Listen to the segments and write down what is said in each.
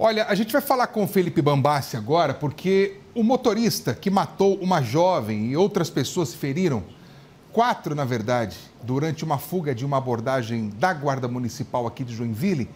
Olha, a gente vai falar com o Felipe Bambassi agora, porque o motorista que matou uma jovem e outras pessoas se feriram, quatro na verdade, durante uma fuga de uma abordagem da Guarda Municipal aqui de Joinville,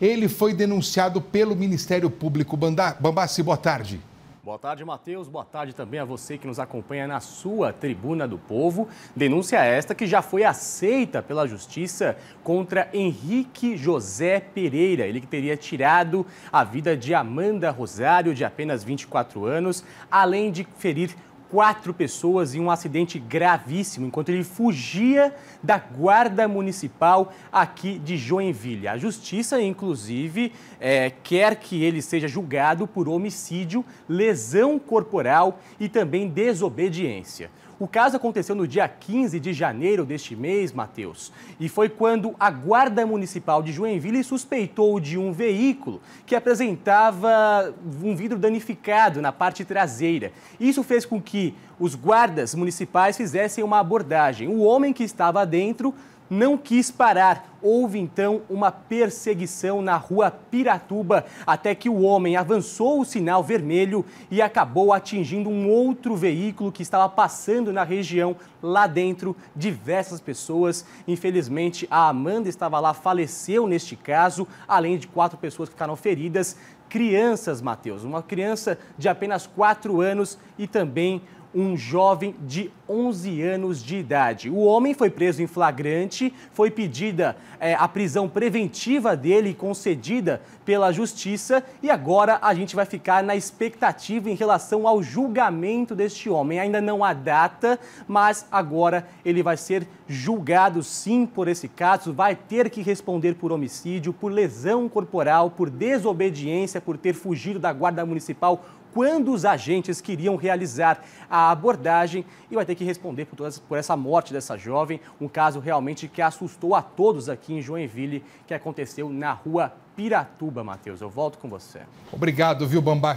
ele foi denunciado pelo Ministério Público. Bambassi, boa tarde. Boa tarde, Matheus. Boa tarde também a você que nos acompanha na sua Tribuna do Povo. Denúncia esta que já foi aceita pela Justiça contra Henrique José Pereira, ele que teria tirado a vida de Amanda Rosário, de apenas 24 anos, além de ferir quatro pessoas em um acidente gravíssimo enquanto ele fugia da guarda municipal aqui de Joinville. A justiça, inclusive, é, quer que ele seja julgado por homicídio, lesão corporal e também desobediência. O caso aconteceu no dia 15 de janeiro deste mês, Matheus, e foi quando a Guarda Municipal de Joinville suspeitou de um veículo que apresentava um vidro danificado na parte traseira. Isso fez com que os guardas municipais fizessem uma abordagem. O homem que estava dentro não quis parar. Houve então uma perseguição na rua Piratuba, até que o homem avançou o sinal vermelho e acabou atingindo um outro veículo que estava passando na região. Lá dentro, diversas pessoas. Infelizmente, a Amanda estava lá, faleceu neste caso, além de quatro pessoas que ficaram feridas. Crianças, Matheus, uma criança de apenas quatro anos e também um jovem de 11 anos de idade. O homem foi preso em flagrante, foi pedida é, a prisão preventiva dele concedida pela justiça e agora a gente vai ficar na expectativa em relação ao julgamento deste homem. Ainda não há data, mas agora ele vai ser julgado sim por esse caso, vai ter que responder por homicídio, por lesão corporal, por desobediência, por ter fugido da guarda municipal quando os agentes queriam realizar a abordagem e vai ter que responder por, todas, por essa morte dessa jovem, um caso realmente que assustou a todos aqui em Joinville, que aconteceu na rua Piratuba, Matheus. Eu volto com você. Obrigado, viu, Bambá?